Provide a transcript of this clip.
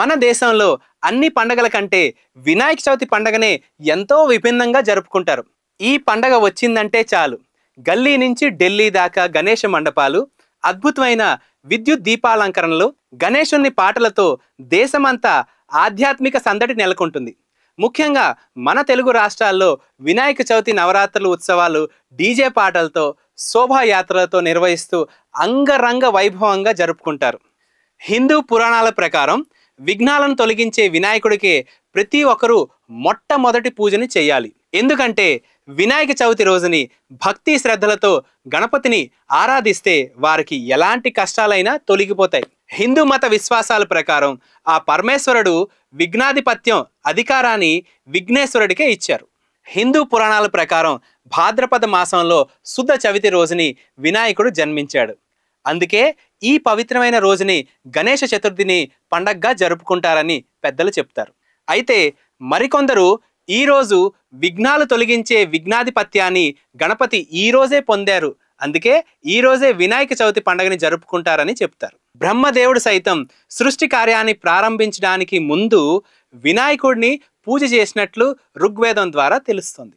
మన దేశంలో అన్ని పండగల కంటే వినాయక చవితి పండగనే ఎంతో విభిన్నంగా జరుపుకుంటారు ఈ పండగ వచ్చిందంటే చాలు గల్లీ నుంచి ఢిల్లీ దాకా గణేష మండపాలు అద్భుతమైన విద్యుత్ దీపాలంకరణలు గణేషుని పాటలతో దేశమంతా ఆధ్యాత్మిక సందడి నెలకొంటుంది ముఖ్యంగా మన తెలుగు రాష్ట్రాల్లో వినాయక చవితి నవరాత్రులు ఉత్సవాలు డీజే పాటలతో శోభాయాత్రలతో నిర్వహిస్తూ అంగరంగ వైభవంగా జరుపుకుంటారు హిందూ పురాణాల ప్రకారం విఘ్నాలను తొలగించే వినాయకుడికి ప్రతి ఒక్కరూ మొట్టమొదటి పూజని చేయాలి ఎందుకంటే వినాయక చవితి రోజుని భక్తి శ్రద్ధలతో గణపతిని ఆరాధిస్తే వారికి ఎలాంటి కష్టాలైనా తొలగిపోతాయి హిందూ మత విశ్వాసాల ప్రకారం ఆ పరమేశ్వరుడు విఘ్నాధిపత్యం అధికారాన్ని విఘ్నేశ్వరుడికే ఇచ్చారు హిందూ పురాణాల ప్రకారం భాద్రపద మాసంలో శుద్ధ చవితి రోజుని వినాయకుడు జన్మించాడు అందుకే ఈ పవిత్రమైన రోజుని గణేష చతుర్థిని పండగగా జరుపుకుంటారని పెద్దలు చెప్తారు అయితే మరికొందరు ఈరోజు విఘ్నాలు తొలగించే విఘ్నాధిపత్యాన్ని గణపతి ఈరోజే పొందారు అందుకే ఈరోజే వినాయక చవితి పండగని జరుపుకుంటారని చెప్తారు బ్రహ్మదేవుడు సైతం సృష్టి కార్యాన్ని ప్రారంభించడానికి ముందు వినాయకుడిని పూజ చేసినట్లు ఋగ్వేదం ద్వారా తెలుస్తుంది